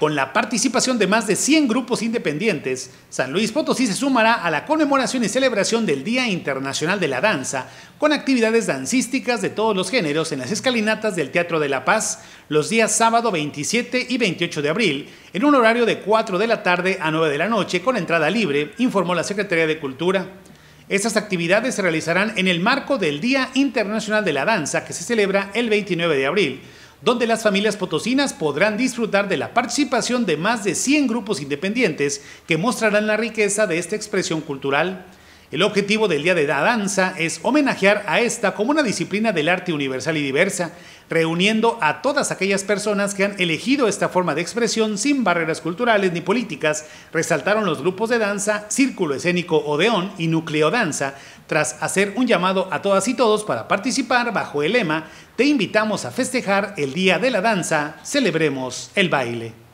Con la participación de más de 100 grupos independientes, San Luis Potosí se sumará a la conmemoración y celebración del Día Internacional de la Danza, con actividades dancísticas de todos los géneros en las escalinatas del Teatro de la Paz los días sábado 27 y 28 de abril, en un horario de 4 de la tarde a 9 de la noche con entrada libre, informó la Secretaría de Cultura. Estas actividades se realizarán en el marco del Día Internacional de la Danza que se celebra el 29 de abril donde las familias potosinas podrán disfrutar de la participación de más de 100 grupos independientes que mostrarán la riqueza de esta expresión cultural el objetivo del Día de la Danza es homenajear a esta como una disciplina del arte universal y diversa, reuniendo a todas aquellas personas que han elegido esta forma de expresión sin barreras culturales ni políticas, resaltaron los grupos de danza Círculo Escénico Odeón y Núcleo Danza, tras hacer un llamado a todas y todos para participar bajo el lema Te invitamos a festejar el Día de la Danza, celebremos el baile.